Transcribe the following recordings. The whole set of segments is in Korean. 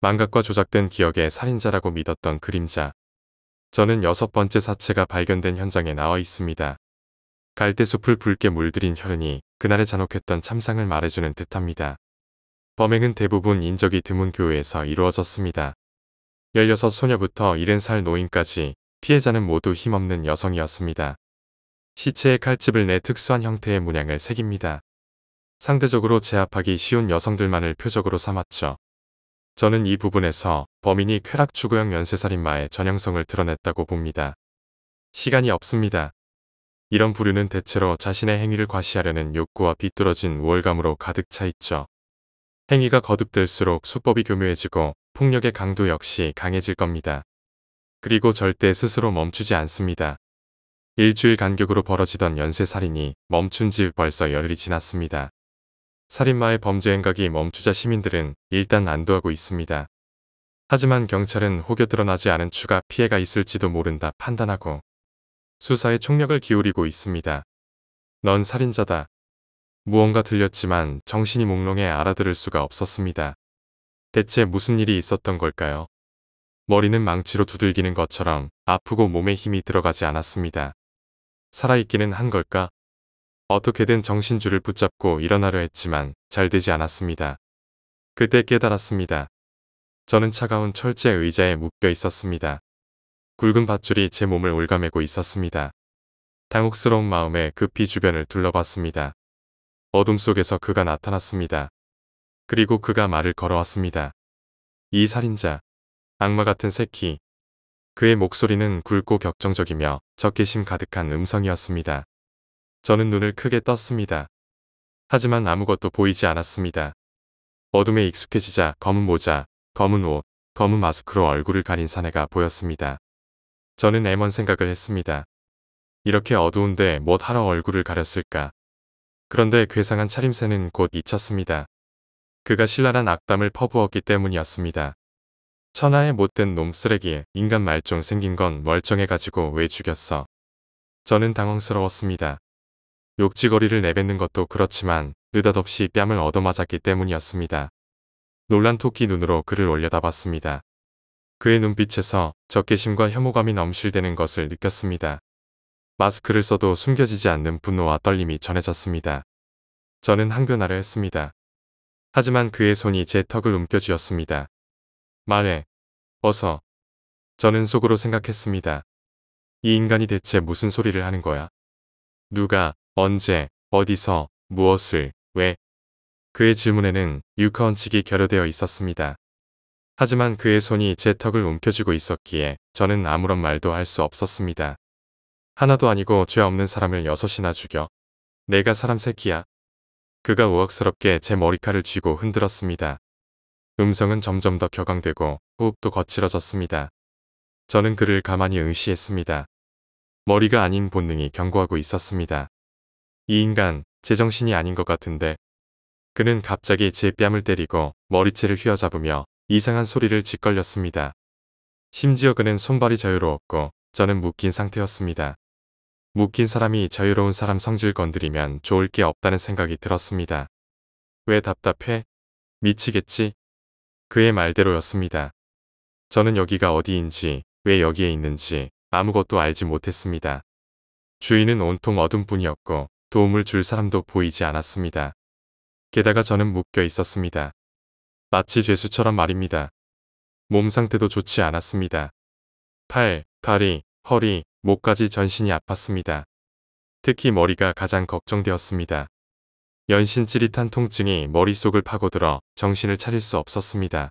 망각과 조작된 기억의 살인자라고 믿었던 그림자. 저는 여섯 번째 사체가 발견된 현장에 나와 있습니다. 갈대숲을 붉게 물들인 혈흔이 그날에 잔혹했던 참상을 말해주는 듯합니다. 범행은 대부분 인적이 드문 교회에서 이루어졌습니다. 16 소녀부터 70살 노인까지 피해자는 모두 힘없는 여성이었습니다. 시체의 칼집을 내 특수한 형태의 문양을 새깁니다. 상대적으로 제압하기 쉬운 여성들만을 표적으로 삼았죠. 저는 이 부분에서 범인이 쾌락 추구형 연쇄살인마의 전형성을 드러냈다고 봅니다. 시간이 없습니다. 이런 부류는 대체로 자신의 행위를 과시하려는 욕구와 비뚤어진 우월감으로 가득 차 있죠. 행위가 거듭될수록 수법이 교묘해지고 폭력의 강도 역시 강해질 겁니다. 그리고 절대 스스로 멈추지 않습니다. 일주일 간격으로 벌어지던 연쇄살인이 멈춘 지 벌써 열흘이 지났습니다. 살인마의 범죄 행각이 멈추자 시민들은 일단 안도하고 있습니다. 하지만 경찰은 혹여 드러나지 않은 추가 피해가 있을지도 모른다 판단하고 수사에 총력을 기울이고 있습니다. 넌 살인자다. 무언가 들렸지만 정신이 몽롱해 알아들을 수가 없었습니다. 대체 무슨 일이 있었던 걸까요? 머리는 망치로 두들기는 것처럼 아프고 몸에 힘이 들어가지 않았습니다. 살아있기는 한 걸까? 어떻게든 정신줄을 붙잡고 일어나려 했지만 잘 되지 않았습니다. 그때 깨달았습니다. 저는 차가운 철제 의자에 묶여 있었습니다. 굵은 밧줄이 제 몸을 올가매고 있었습니다. 당혹스러운 마음에 급히 주변을 둘러봤습니다. 어둠 속에서 그가 나타났습니다. 그리고 그가 말을 걸어왔습니다. 이 살인자, 악마 같은 새끼. 그의 목소리는 굵고 격정적이며 적개심 가득한 음성이었습니다. 저는 눈을 크게 떴습니다. 하지만 아무것도 보이지 않았습니다. 어둠에 익숙해지자 검은 모자, 검은 옷, 검은 마스크로 얼굴을 가린 사내가 보였습니다. 저는 애먼 생각을 했습니다. 이렇게 어두운데 못 뭐 하러 얼굴을 가렸을까. 그런데 괴상한 차림새는 곧 잊혔습니다. 그가 신랄한 악담을 퍼부었기 때문이었습니다. 천하의 못된 놈 쓰레기, 에 인간 말종 생긴 건 멀쩡해가지고 왜 죽였어. 저는 당황스러웠습니다. 욕지거리를 내뱉는 것도 그렇지만 느닷없이 뺨을 얻어맞았기 때문이었습니다. 놀란 토끼 눈으로 그를 올려다봤습니다. 그의 눈빛에서 적개심과 혐오감이 넘실대는 것을 느꼈습니다. 마스크를 써도 숨겨지지 않는 분노와 떨림이 전해졌습니다. 저는 항변하려 했습니다. 하지만 그의 손이 제 턱을 움켜쥐었습니다. 말해. 어서. 저는 속으로 생각했습니다. 이 인간이 대체 무슨 소리를 하는 거야? 누가 언제, 어디서, 무엇을, 왜? 그의 질문에는 유카원 칙이 결여되어 있었습니다. 하지만 그의 손이 제 턱을 움켜쥐고 있었기에 저는 아무런 말도 할 수 없었습니다. 하나도 아니고 죄 없는 사람을 여섯이나 죽여. 내가 사람 새끼야. 그가 우악스럽게 제 머리카락을 쥐고 흔들었습니다. 음성은 점점 더 격앙되고 호흡도 거칠어졌습니다. 저는 그를 가만히 응시했습니다. 머리가 아닌 본능이 경고하고 있었습니다. 이 인간 제정신이 아닌 것 같은데 그는 갑자기 제 뺨을 때리고 머리채를 휘어잡으며 이상한 소리를 짓걸렸습니다. 심지어 그는 손발이 자유로웠고 저는 묶인 상태였습니다. 묶인 사람이 자유로운 사람 성질 건드리면 좋을 게 없다는 생각이 들었습니다. 왜 답답해? 미치겠지? 그의 말대로였습니다. 저는 여기가 어디인지 왜 여기에 있는지 아무것도 알지 못했습니다. 주인은 온통 어둠뿐이었고 도움을 줄 사람도 보이지 않았습니다. 게다가 저는 묶여 있었습니다. 마치 죄수처럼 말입니다. 몸 상태도 좋지 않았습니다. 팔, 다리, 허리, 목까지 전신이 아팠습니다. 특히 머리가 가장 걱정되었습니다. 연신 찌릿한 통증이 머릿속을 파고들어 정신을 차릴 수 없었습니다.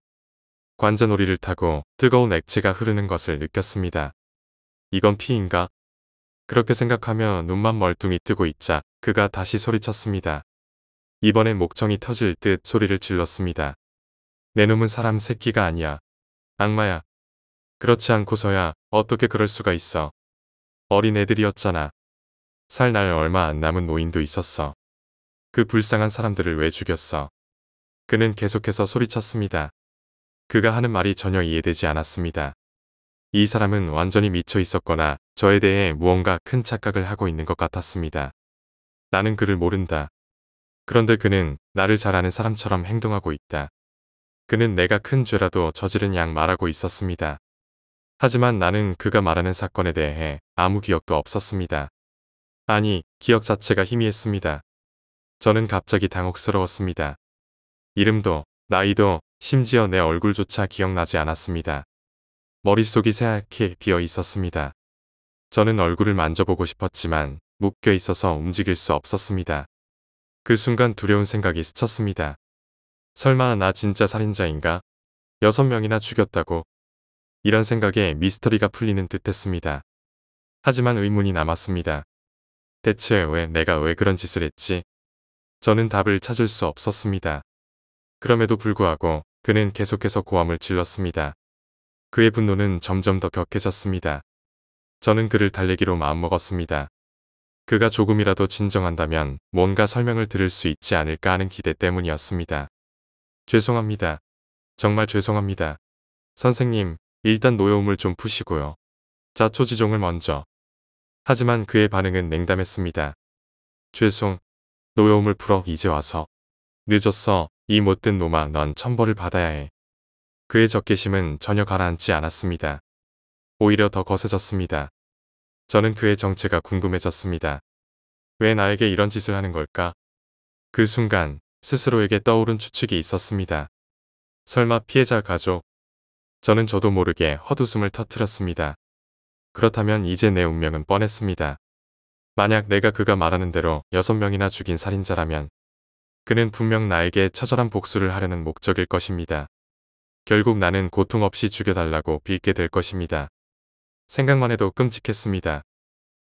관자놀이를 타고 뜨거운 액체가 흐르는 것을 느꼈습니다. 이건 피인가? 그렇게 생각하며 눈만 멀뚱히 뜨고 있자 그가 다시 소리쳤습니다. 이번엔 목청이 터질 듯 소리를 질렀습니다. 내 놈은 사람 새끼가 아니야. 악마야. 그렇지 않고서야 어떻게 그럴 수가 있어. 어린 애들이었잖아. 살 날 얼마 안 남은 노인도 있었어. 그 불쌍한 사람들을 왜 죽였어. 그는 계속해서 소리쳤습니다. 그가 하는 말이 전혀 이해되지 않았습니다. 이 사람은 완전히 미쳐 있었거나 저에 대해 무언가 큰 착각을 하고 있는 것 같았습니다. 나는 그를 모른다. 그런데 그는 나를 잘 아는 사람처럼 행동하고 있다. 그는 내가 큰 죄라도 저지른 양 말하고 있었습니다. 하지만 나는 그가 말하는 사건에 대해 아무 기억도 없었습니다. 아니, 기억 자체가 희미했습니다. 저는 갑자기 당혹스러웠습니다. 이름도, 나이도, 심지어 내 얼굴조차 기억나지 않았습니다. 머릿속이 새하얗게 비어 있었습니다. 저는 얼굴을 만져보고 싶었지만 묶여 있어서 움직일 수 없었습니다. 그 순간 두려운 생각이 스쳤습니다. 설마 나 진짜 살인자인가? 여섯 명이나 죽였다고? 이런 생각에 미스터리가 풀리는 듯 했습니다. 하지만 의문이 남았습니다. 대체 왜 내가 왜 그런 짓을 했지? 저는 답을 찾을 수 없었습니다. 그럼에도 불구하고 그는 계속해서 고함을 질렀습니다. 그의 분노는 점점 더 격해졌습니다. 저는 그를 달래기로 마음먹었습니다. 그가 조금이라도 진정한다면 뭔가 설명을 들을 수 있지 않을까 하는 기대 때문이었습니다. 죄송합니다. 정말 죄송합니다. 선생님, 일단 노여움을 좀 푸시고요. 자초지종을 먼저. 하지만 그의 반응은 냉담했습니다. 죄송. 노여움을 풀어 이제 와서. 늦었어. 이 못된 놈아 넌 천벌을 받아야 해. 그의 적개심은 전혀 가라앉지 않았습니다. 오히려 더 거세졌습니다. 저는 그의 정체가 궁금해졌습니다. 왜 나에게 이런 짓을 하는 걸까? 그 순간 스스로에게 떠오른 추측이 있었습니다. 설마 피해자 가족? 저는 저도 모르게 헛웃음을 터뜨렸습니다. 그렇다면 이제 내 운명은 뻔했습니다. 만약 내가 그가 말하는 대로 6명이나 죽인 살인자라면 그는 분명 나에게 처절한 복수를 하려는 목적일 것입니다. 결국 나는 고통 없이 죽여달라고 빌게 될 것입니다. 생각만 해도 끔찍했습니다.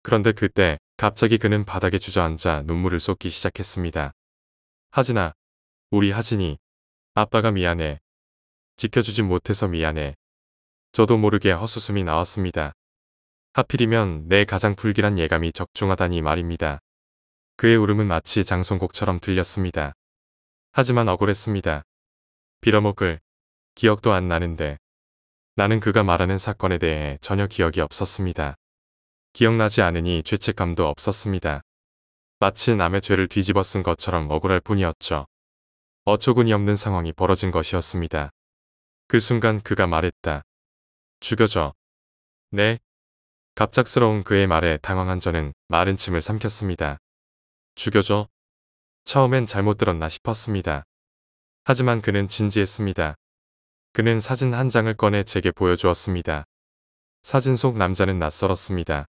그런데 그때 갑자기 그는 바닥에 주저앉아 눈물을 쏟기 시작했습니다. 하진아, 우리 하진이, 아빠가 미안해. 지켜주지 못해서 미안해. 저도 모르게 헛수음이 나왔습니다. 하필이면 내 가장 불길한 예감이 적중하다니 말입니다. 그의 울음은 마치 장송곡처럼 들렸습니다. 하지만 억울했습니다. 빌어먹을 기억도 안 나는데 나는 그가 말하는 사건에 대해 전혀 기억이 없었습니다. 기억나지 않으니 죄책감도 없었습니다. 마치 남의 죄를 뒤집어 쓴 것처럼 억울할 뿐이었죠. 어처구니 없는 상황이 벌어진 것이었습니다. 그 순간 그가 말했다. 죽여줘. 네. 갑작스러운 그의 말에 당황한 저는 마른 침을 삼켰습니다. 죽여줘. 처음엔 잘못 들었나 싶었습니다. 하지만 그는 진지했습니다. 그는 사진 한 장을 꺼내 제게 보여주었습니다. 사진 속 남자는 낯설었습니다.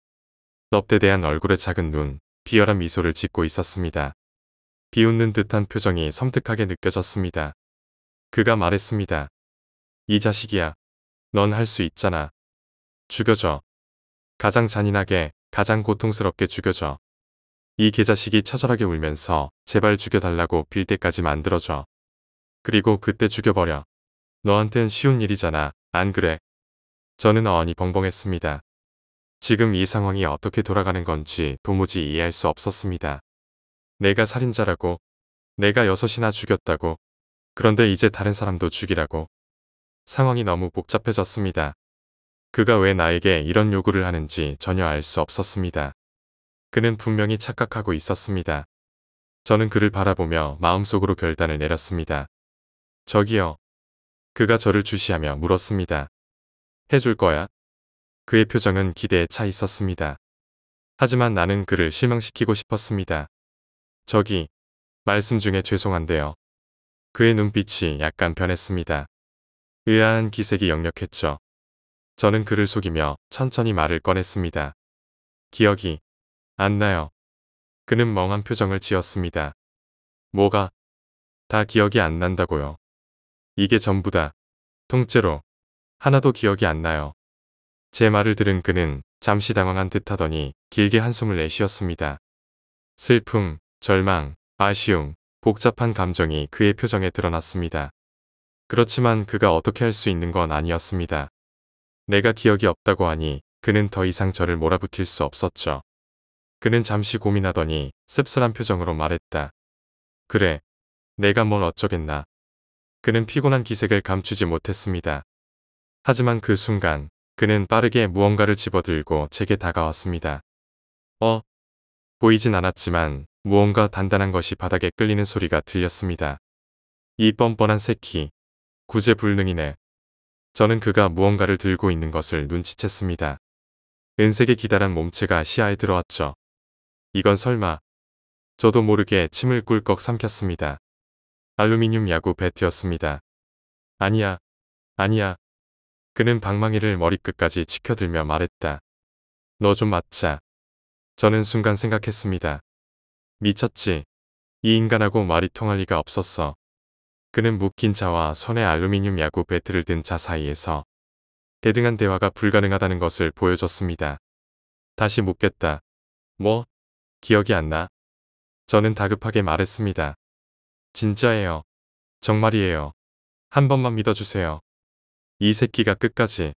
넙대대한 얼굴에 작은 눈, 비열한 미소를 짓고 있었습니다. 비웃는 듯한 표정이 섬뜩하게 느껴졌습니다. 그가 말했습니다. 이 자식이야. 넌 할 수 있잖아. 죽여줘. 가장 잔인하게, 가장 고통스럽게 죽여줘. 이 개자식이 처절하게 울면서 제발 죽여달라고 빌 때까지 만들어줘. 그리고 그때 죽여버려. 너한텐 쉬운 일이잖아. 안 그래? 저는 어안이 벙벙했습니다. 지금 이 상황이 어떻게 돌아가는 건지 도무지 이해할 수 없었습니다. 내가 살인자라고, 내가 여섯이나 죽였다고, 그런데 이제 다른 사람도 죽이라고. 상황이 너무 복잡해졌습니다. 그가 왜 나에게 이런 요구를 하는지 전혀 알 수 없었습니다. 그는 분명히 착각하고 있었습니다. 저는 그를 바라보며 마음속으로 결단을 내렸습니다. 저기요, 그가 저를 주시하며 물었습니다. 해줄 거야? 그의 표정은 기대에 차 있었습니다. 하지만 나는 그를 실망시키고 싶었습니다. 저기, 말씀 중에 죄송한데요. 그의 눈빛이 약간 변했습니다. 의아한 기색이 역력했죠. 저는 그를 속이며 천천히 말을 꺼냈습니다. 기억이 안 나요. 그는 멍한 표정을 지었습니다. 뭐가 다 기억이 안 난다고요. 이게 전부다. 통째로. 하나도 기억이 안 나요. 제 말을 들은 그는 잠시 당황한 듯 하더니 길게 한숨을 내쉬었습니다. 슬픔, 절망, 아쉬움, 복잡한 감정이 그의 표정에 드러났습니다. 그렇지만 그가 어떻게 할 수 있는 건 아니었습니다. 내가 기억이 없다고 하니 그는 더 이상 저를 몰아붙일 수 없었죠. 그는 잠시 고민하더니 씁쓸한 표정으로 말했다. 그래, 내가 뭘 어쩌겠나. 그는 피곤한 기색을 감추지 못했습니다. 하지만 그 순간 그는 빠르게 무언가를 집어들고 제게 다가왔습니다. 어? 보이진 않았지만 무언가 단단한 것이 바닥에 끌리는 소리가 들렸습니다. 이 뻔뻔한 새끼. 구제불능이네. 저는 그가 무언가를 들고 있는 것을 눈치챘습니다. 은색의 기다란 몸체가 시야에 들어왔죠. 이건 설마. 저도 모르게 침을 꿀꺽 삼켰습니다. 알루미늄 야구 배트였습니다. 아니야, 아니야. 그는 방망이를 머리끝까지 치켜들며 말했다. 너 좀 맞자. 저는 순간 생각했습니다. 미쳤지. 이 인간하고 말이 통할 리가 없었어. 그는 묶인 자와 손에 알루미늄 야구 배트를 든 자 사이에서 대등한 대화가 불가능하다는 것을 보여줬습니다. 다시 묻겠다. 뭐? 기억이 안 나? 저는 다급하게 말했습니다. 진짜예요. 정말이에요. 한 번만 믿어주세요. 이 새끼가 끝까지.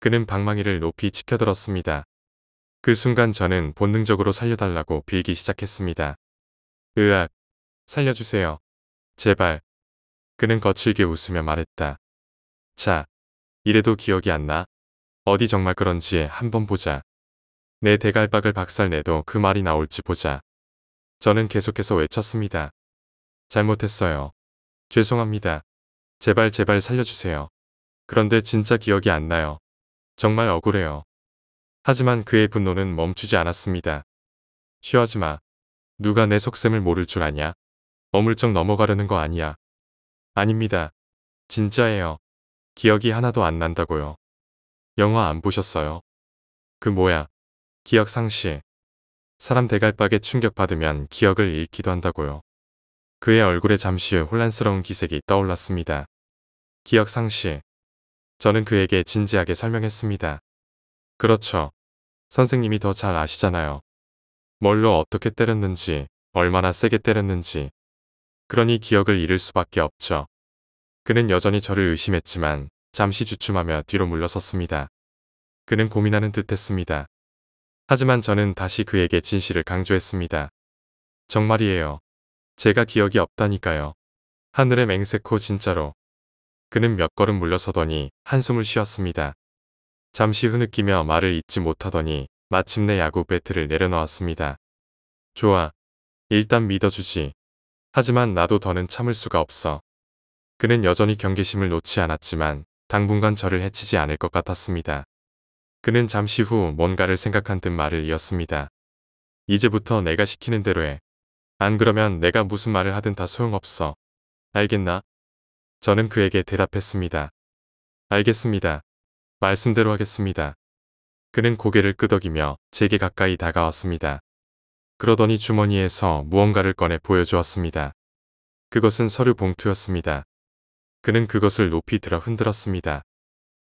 그는 방망이를 높이 치켜들었습니다. 그 순간 저는 본능적으로 살려달라고 빌기 시작했습니다. 으악. 살려주세요. 제발. 그는 거칠게 웃으며 말했다. 자, 이래도 기억이 안 나? 어디 정말 그런지 한 번 보자. 내 대갈박을 박살내도 그 말이 나올지 보자. 저는 계속해서 외쳤습니다. 잘못했어요. 죄송합니다. 제발 제발 살려주세요. 그런데 진짜 기억이 안 나요. 정말 억울해요. 하지만 그의 분노는 멈추지 않았습니다. 쉬어하지 마. 누가 내 속셈을 모를 줄 아냐? 어물쩍 넘어가려는 거 아니야. 아닙니다. 진짜예요. 기억이 하나도 안 난다고요. 영화 안 보셨어요? 그 뭐야. 기억상실. 사람 대갈박에 충격받으면 기억을 잃기도 한다고요. 그의 얼굴에 잠시 혼란스러운 기색이 떠올랐습니다. 기억상실. 저는 그에게 진지하게 설명했습니다. 그렇죠. 선생님이 더 잘 아시잖아요. 뭘로 어떻게 때렸는지, 얼마나 세게 때렸는지. 그러니 기억을 잃을 수밖에 없죠. 그는 여전히 저를 의심했지만 잠시 주춤하며 뒤로 물러섰습니다. 그는 고민하는 듯 했습니다. 하지만 저는 다시 그에게 진실을 강조했습니다. 정말이에요. 제가 기억이 없다니까요. 하늘의 맹세코 진짜로. 그는 몇 걸음 물러서더니 한숨을 쉬었습니다. 잠시 흐느끼며 말을 잇지 못하더니 마침내 야구 배트를 내려놓았습니다. 좋아. 일단 믿어주지. 하지만 나도 더는 참을 수가 없어. 그는 여전히 경계심을 놓지 않았지만 당분간 저를 해치지 않을 것 같았습니다. 그는 잠시 후 뭔가를 생각한 듯 말을 이었습니다. 이제부터 내가 시키는 대로 해. 안 그러면 내가 무슨 말을 하든 다 소용없어. 알겠나? 저는 그에게 대답했습니다. 알겠습니다. 말씀대로 하겠습니다. 그는 고개를 끄덕이며 제게 가까이 다가왔습니다. 그러더니 주머니에서 무언가를 꺼내 보여주었습니다. 그것은 서류 봉투였습니다. 그는 그것을 높이 들어 흔들었습니다.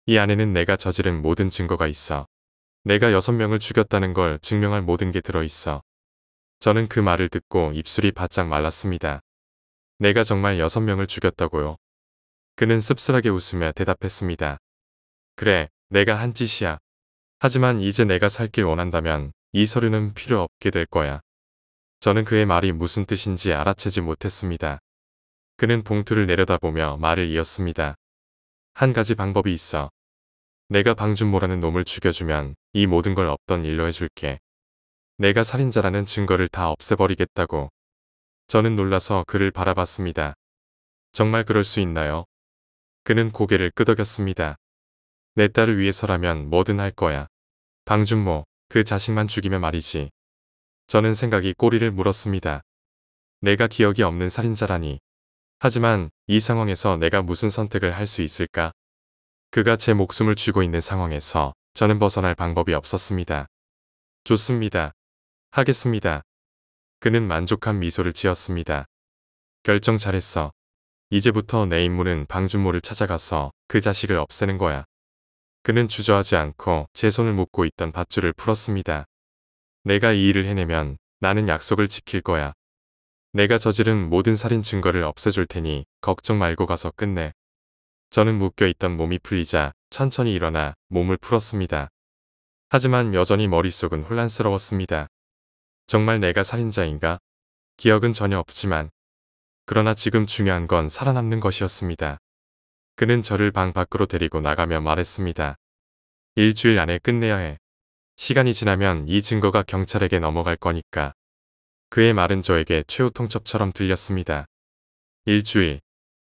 이 안에는 내가 저지른 모든 증거가 있어. 내가 여섯 명을 죽였다는 걸 증명할 모든 게 들어있어. 저는 그 말을 듣고 입술이 바짝 말랐습니다. 내가 정말 여섯 명을 죽였다고요. 그는 씁쓸하게 웃으며 대답했습니다. 그래, 내가 한 짓이야. 하지만 이제 내가 살길 원한다면 이 서류는 필요 없게 될 거야. 저는 그의 말이 무슨 뜻인지 알아채지 못했습니다. 그는 봉투를 내려다보며 말을 이었습니다. 한 가지 방법이 있어. 내가 방준모라는 놈을 죽여주면 이 모든 걸 없던 일로 해줄게. 내가 살인자라는 증거를 다 없애버리겠다고. 저는 놀라서 그를 바라봤습니다. 정말 그럴 수 있나요? 그는 고개를 끄덕였습니다. 내 딸을 위해서라면 뭐든 할 거야. 방준모, 그 자식만 죽이면 말이지. 저는 생각이 꼬리를 물었습니다. 내가 기억이 없는 살인자라니. 하지만 이 상황에서 내가 무슨 선택을 할 수 있을까? 그가 제 목숨을 쥐고 있는 상황에서 저는 벗어날 방법이 없었습니다. 좋습니다. 하겠습니다. 그는 만족한 미소를 지었습니다. 결정 잘했어. 이제부터 내 임무는 방준모를 찾아가서 그 자식을 없애는 거야. 그는 주저하지 않고 제 손을 묶고 있던 밧줄을 풀었습니다. 내가 이 일을 해내면 나는 약속을 지킬 거야. 내가 저지른 모든 살인 증거를 없애줄 테니 걱정 말고 가서 끝내. 저는 묶여있던 몸이 풀리자 천천히 일어나 몸을 풀었습니다. 하지만 여전히 머릿속은 혼란스러웠습니다. 정말 내가 살인자인가? 기억은 전혀 없지만 그러나 지금 중요한 건 살아남는 것이었습니다. 그는 저를 방 밖으로 데리고 나가며 말했습니다. 일주일 안에 끝내야 해. 시간이 지나면 이 증거가 경찰에게 넘어갈 거니까. 그의 말은 저에게 최후 통첩처럼 들렸습니다. 일주일.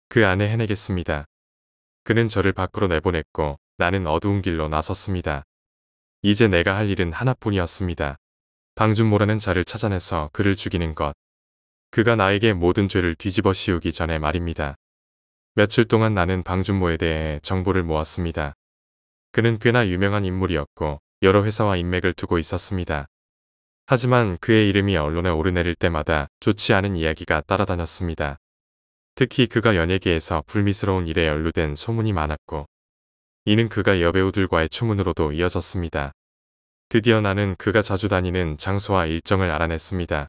그 안에 해내겠습니다. 그는 저를 밖으로 내보냈고 나는 어두운 길로 나섰습니다. 이제 내가 할 일은 하나뿐이었습니다. 방준모라는 자를 찾아내서 그를 죽이는 것. 그가 나에게 모든 죄를 뒤집어 씌우기 전에 말입니다. 며칠 동안 나는 방준모에 대해 정보를 모았습니다. 그는 꽤나 유명한 인물이었고 여러 회사와 인맥을 두고 있었습니다. 하지만 그의 이름이 언론에 오르내릴 때마다 좋지 않은 이야기가 따라다녔습니다. 특히 그가 연예계에서 불미스러운 일에 연루된 소문이 많았고 이는 그가 여배우들과의 추문으로도 이어졌습니다. 드디어 나는 그가 자주 다니는 장소와 일정을 알아냈습니다.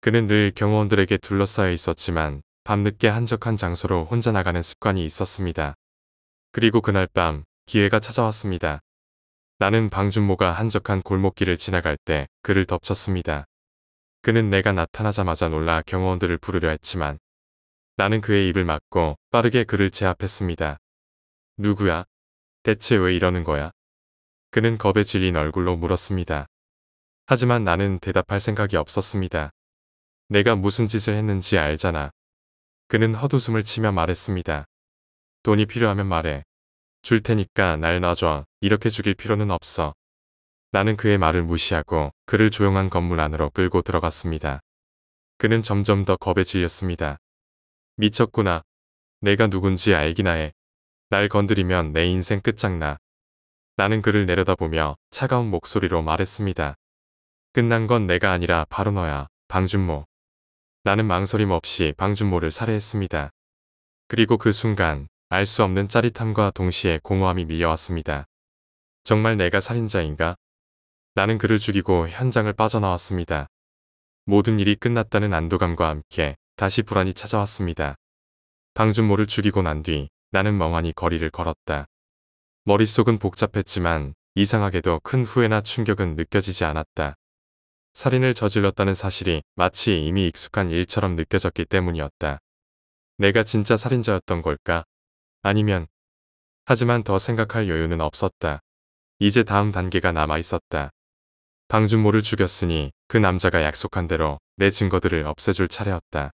그는 늘 경호원들에게 둘러싸여 있었지만 밤늦게 한적한 장소로 혼자 나가는 습관이 있었습니다. 그리고 그날 밤 기회가 찾아왔습니다. 나는 방준모가 한적한 골목길을 지나갈 때 그를 덮쳤습니다. 그는 내가 나타나자마자 놀라 경호원들을 부르려 했지만 나는 그의 입을 막고 빠르게 그를 제압했습니다. 누구야? 대체 왜 이러는 거야? 그는 겁에 질린 얼굴로 물었습니다. 하지만 나는 대답할 생각이 없었습니다. 내가 무슨 짓을 했는지 알잖아. 그는 헛웃음을 치며 말했습니다. 돈이 필요하면 말해. 줄 테니까 날 놔줘. 이렇게 죽일 필요는 없어. 나는 그의 말을 무시하고 그를 조용한 건물 안으로 끌고 들어갔습니다. 그는 점점 더 겁에 질렸습니다. 미쳤구나. 내가 누군지 알기나 해. 날 건드리면 내 인생 끝장나. 나는 그를 내려다보며 차가운 목소리로 말했습니다. 끝난 건 내가 아니라 바로 너야, 방준모. 나는 망설임 없이 방준모를 살해했습니다. 그리고 그 순간 알 수 없는 짜릿함과 동시에 공허함이 밀려왔습니다. 정말 내가 살인자인가? 나는 그를 죽이고 현장을 빠져나왔습니다. 모든 일이 끝났다는 안도감과 함께 다시 불안이 찾아왔습니다. 방준모를 죽이고 난 뒤 나는 멍하니 거리를 걸었다. 머릿속은 복잡했지만 이상하게도 큰 후회나 충격은 느껴지지 않았다. 살인을 저질렀다는 사실이 마치 이미 익숙한 일처럼 느껴졌기 때문이었다. 내가 진짜 살인자였던 걸까? 아니면 하지만 더 생각할 여유는 없었다. 이제 다음 단계가 남아 있었다. 방준모를 죽였으니 그 남자가 약속한 대로 내 증거들을 없애줄 차례였다.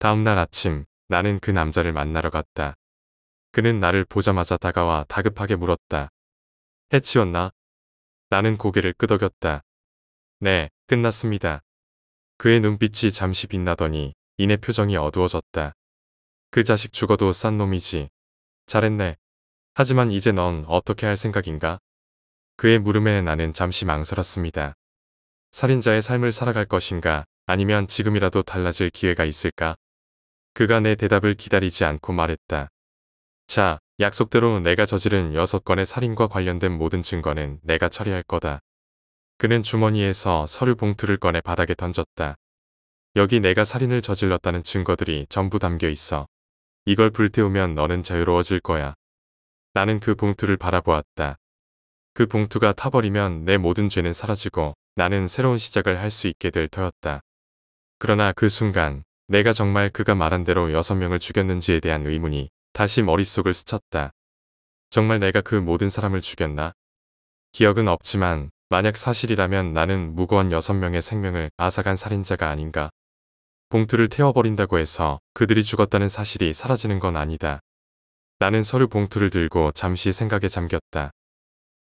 다음날 아침 나는 그 남자를 만나러 갔다. 그는 나를 보자마자 다가와 다급하게 물었다. 해치웠나? 나는 고개를 끄덕였다. 네, 끝났습니다. 그의 눈빛이 잠시 빛나더니 이내 표정이 어두워졌다. 그 자식 죽어도 싼 놈이지. 잘했네. 하지만 이제 넌 어떻게 할 생각인가? 그의 물음에 나는 잠시 망설였습니다. 살인자의 삶을 살아갈 것인가 아니면 지금이라도 달라질 기회가 있을까? 그가 내 대답을 기다리지 않고 말했다. 자, 약속대로 내가 저지른 여섯 건의 살인과 관련된 모든 증거는 내가 처리할 거다. 그는 주머니에서 서류 봉투를 꺼내 바닥에 던졌다. 여기 내가 살인을 저질렀다는 증거들이 전부 담겨 있어. 이걸 불태우면 너는 자유로워질 거야. 나는 그 봉투를 바라보았다. 그 봉투가 타버리면 내 모든 죄는 사라지고 나는 새로운 시작을 할 수 있게 될 터였다. 그러나 그 순간 내가 정말 그가 말한 대로 여섯 명을 죽였는지에 대한 의문이 다시 머릿속을 스쳤다. 정말 내가 그 모든 사람을 죽였나? 기억은 없지만 만약 사실이라면 나는 무고한 6명의 생명을 앗아간 살인자가 아닌가. 봉투를 태워버린다고 해서 그들이 죽었다는 사실이 사라지는 건 아니다. 나는 서류 봉투를 들고 잠시 생각에 잠겼다.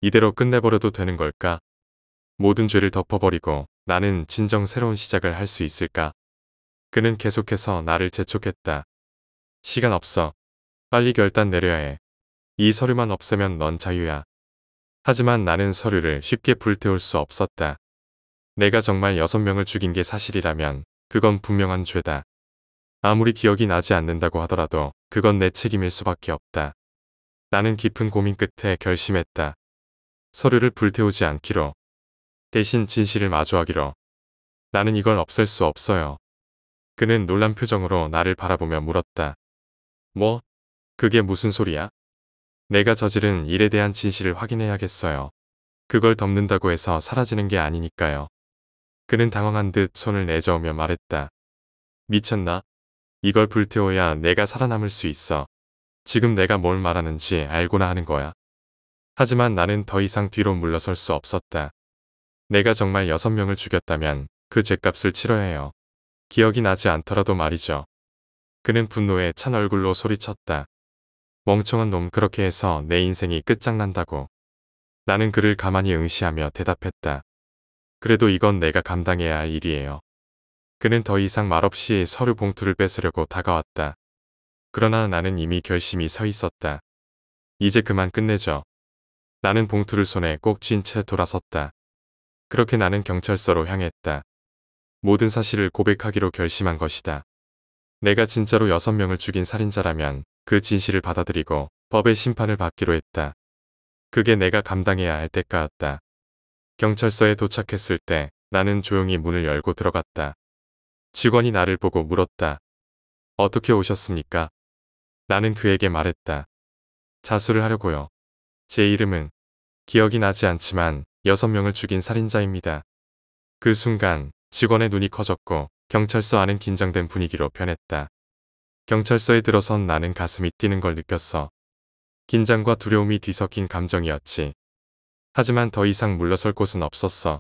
이대로 끝내버려도 되는 걸까? 모든 죄를 덮어버리고 나는 진정 새로운 시작을 할 수 있을까? 그는 계속해서 나를 재촉했다. 시간 없어. 빨리 결단 내려야 해. 이 서류만 없으면 넌 자유야. 하지만 나는 서류를 쉽게 불태울 수 없었다. 내가 정말 여섯 명을 죽인 게 사실이라면 그건 분명한 죄다. 아무리 기억이 나지 않는다고 하더라도 그건 내 책임일 수밖에 없다. 나는 깊은 고민 끝에 결심했다. 서류를 불태우지 않기로. 대신 진실을 마주하기로. 나는 이걸 없앨 수 없어요. 그는 놀란 표정으로 나를 바라보며 물었다. 뭐, 그게 무슨 소리야? 내가 저지른 일에 대한 진실을 확인해야겠어요. 그걸 덮는다고 해서 사라지는 게 아니니까요. 그는 당황한 듯 손을 내저으며 말했다. 미쳤나? 이걸 불태워야 내가 살아남을 수 있어. 지금 내가 뭘 말하는지 알고나 하는 거야. 하지만 나는 더 이상 뒤로 물러설 수 없었다. 내가 정말 여섯 명을 죽였다면 그 죗값을 치러야 해요. 기억이 나지 않더라도 말이죠. 그는 분노에 찬 얼굴로 소리쳤다. 멍청한 놈 그렇게 해서 내 인생이 끝장난다고. 나는 그를 가만히 응시하며 대답했다. 그래도 이건 내가 감당해야 할 일이에요. 그는 더 이상 말없이 서류 봉투를 뺏으려고 다가왔다. 그러나 나는 이미 결심이 서 있었다. 이제 그만 끝내죠. 나는 봉투를 손에 꼭 쥔 채 돌아섰다. 그렇게 나는 경찰서로 향했다. 모든 사실을 고백하기로 결심한 것이다. 내가 진짜로 여섯 명을 죽인 살인자라면 그 진실을 받아들이고 법의 심판을 받기로 했다. 그게 내가 감당해야 할때가였다 경찰서에 도착했을 때 나는 조용히 문을 열고 들어갔다. 직원이 나를 보고 물었다. 어떻게 오셨습니까? 나는 그에게 말했다. 자수를 하려고요. 제 이름은 기억이 나지 않지만 6명을 죽인 살인자입니다. 그 순간 직원의 눈이 커졌고 경찰서 안은 긴장된 분위기로 변했다. 경찰서에 들어선 나는 가슴이 뛰는 걸 느꼈어. 긴장과 두려움이 뒤섞인 감정이었지. 하지만 더 이상 물러설 곳은 없었어.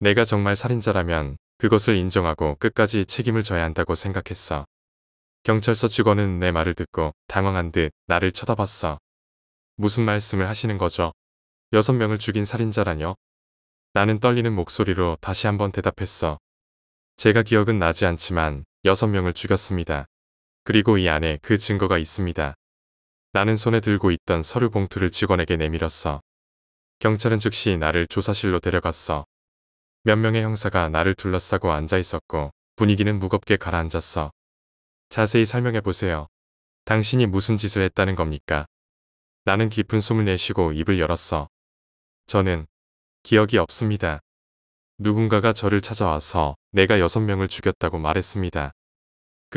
내가 정말 살인자라면 그것을 인정하고 끝까지 책임을 져야 한다고 생각했어. 경찰서 직원은 내 말을 듣고 당황한 듯 나를 쳐다봤어. 무슨 말씀을 하시는 거죠? 여섯 명을 죽인 살인자라뇨? 나는 떨리는 목소리로 다시 한번 대답했어. 제가 기억은 나지 않지만 여섯 명을 죽였습니다. 그리고 이 안에 그 증거가 있습니다. 나는 손에 들고 있던 서류 봉투를 직원에게 내밀었어. 경찰은 즉시 나를 조사실로 데려갔어. 몇 명의 형사가 나를 둘러싸고 앉아 있었고 분위기는 무겁게 가라앉았어. 자세히 설명해 보세요. 당신이 무슨 짓을 했다는 겁니까? 나는 깊은 숨을 내쉬고 입을 열었어. 저는 기억이 없습니다. 누군가가 저를 찾아와서 내가 여섯 명을 죽였다고 말했습니다.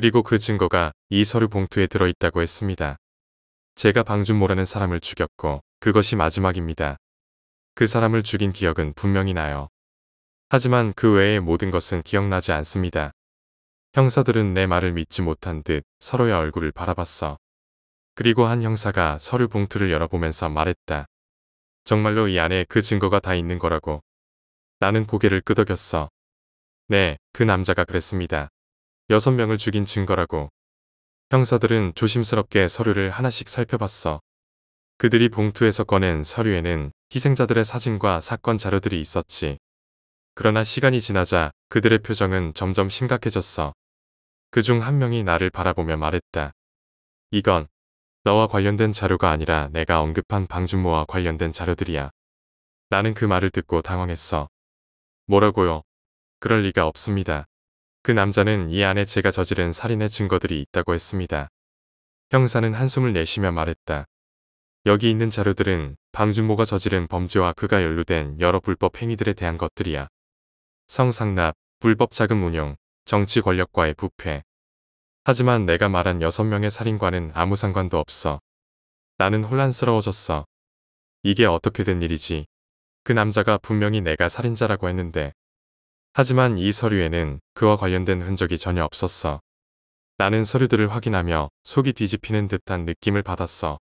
그리고 그 증거가 이 서류 봉투에 들어있다고 했습니다. 제가 방준모라는 사람을 죽였고 그것이 마지막입니다. 그 사람을 죽인 기억은 분명히 나요. 하지만 그 외의 모든 것은 기억나지 않습니다. 형사들은 내 말을 믿지 못한 듯 서로의 얼굴을 바라봤어. 그리고 한 형사가 서류 봉투를 열어보면서 말했다. 정말로 이 안에 그 증거가 다 있는 거라고. 나는 고개를 끄덕였어. 네, 그 남자가 그랬습니다. 6명을 죽인 증거라고. 형사들은 조심스럽게 서류를 하나씩 살펴봤어. 그들이 봉투에서 꺼낸 서류에는 희생자들의 사진과 사건 자료들이 있었지. 그러나 시간이 지나자 그들의 표정은 점점 심각해졌어. 그 중 한 명이 나를 바라보며 말했다. 이건 너와 관련된 자료가 아니라 내가 언급한 방준모와 관련된 자료들이야. 나는 그 말을 듣고 당황했어. 뭐라고요? 그럴 리가 없습니다. 그 남자는 이 안에 제가 저지른 살인의 증거들이 있다고 했습니다. 형사는 한숨을 내쉬며 말했다. 여기 있는 자료들은 방준모가 저지른 범죄와 그가 연루된 여러 불법 행위들에 대한 것들이야. 성상납, 불법 자금 운용, 정치 권력과의 부패. 하지만 내가 말한 6명의 살인과는 아무 상관도 없어. 나는 혼란스러워졌어. 이게 어떻게 된 일이지? 그 남자가 분명히 내가 살인자라고 했는데 하지만 이 서류에는 그와 관련된 흔적이 전혀 없었어. 나는 서류들을 확인하며 속이 뒤집히는 듯한 느낌을 받았어.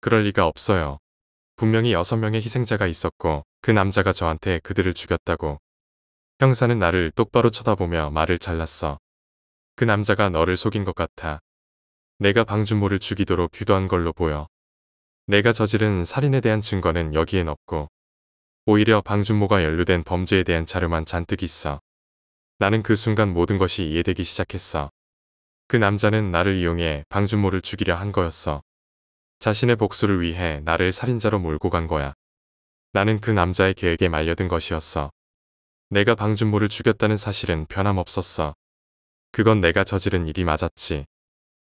그럴 리가 없어요. 분명히 여섯 명의 희생자가 있었고 그 남자가 저한테 그들을 죽였다고. 형사는 나를 똑바로 쳐다보며 말을 잘랐어. 그 남자가 너를 속인 것 같아. 내가 방준모를 죽이도록 규도한 걸로 보여. 내가 저지른 살인에 대한 증거는 여기엔 없고 오히려 방준모가 연루된 범죄에 대한 자료만 잔뜩 있어. 나는 그 순간 모든 것이 이해되기 시작했어. 그 남자는 나를 이용해 방준모를 죽이려 한 거였어. 자신의 복수를 위해 나를 살인자로 몰고 간 거야. 나는 그 남자의 계획에 말려든 것이었어. 내가 방준모를 죽였다는 사실은 변함없었어. 그건 내가 저지른 일이 맞았지.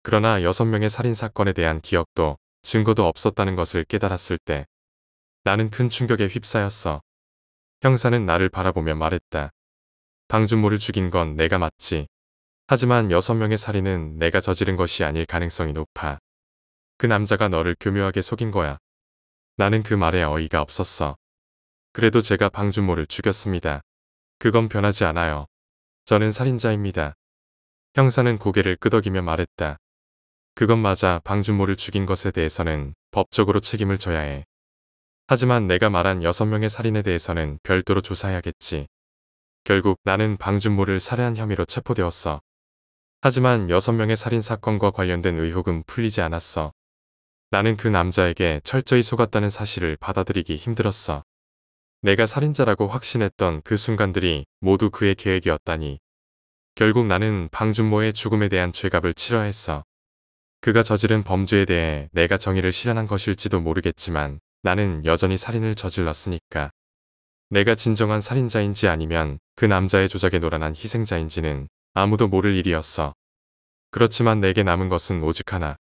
그러나 여섯 명의 살인사건에 대한 기억도 증거도 없었다는 것을 깨달았을 때 나는 큰 충격에 휩싸였어. 형사는 나를 바라보며 말했다. 방준모를 죽인 건 내가 맞지. 하지만 여섯 명의 살인은 내가 저지른 것이 아닐 가능성이 높아. 그 남자가 너를 교묘하게 속인 거야. 나는 그 말에 어이가 없었어. 그래도 제가 방준모를 죽였습니다. 그건 변하지 않아요. 저는 살인자입니다. 형사는 고개를 끄덕이며 말했다. 그건 맞아 방준모를 죽인 것에 대해서는 법적으로 책임을 져야 해. 하지만 내가 말한 6명의 살인에 대해서는 별도로 조사해야겠지. 결국 나는 방준모를 살해한 혐의로 체포되었어. 하지만 6명의 살인사건과 관련된 의혹은 풀리지 않았어. 나는 그 남자에게 철저히 속았다는 사실을 받아들이기 힘들었어. 내가 살인자라고 확신했던 그 순간들이 모두 그의 계획이었다니. 결국 나는 방준모의 죽음에 대한 죄값을 치러야 했어. 그가 저지른 범죄에 대해 내가 정의를 실현한 것일지도 모르겠지만 나는 여전히 살인을 저질렀으니까. 내가 진정한 살인자인지 아니면 그 남자의 조작에 놀아난 희생자인지는 아무도 모를 일이었어. 그렇지만 내게 남은 것은 오직 하나.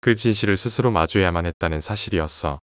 그 진실을 스스로 마주해야만 했다는 사실이었어.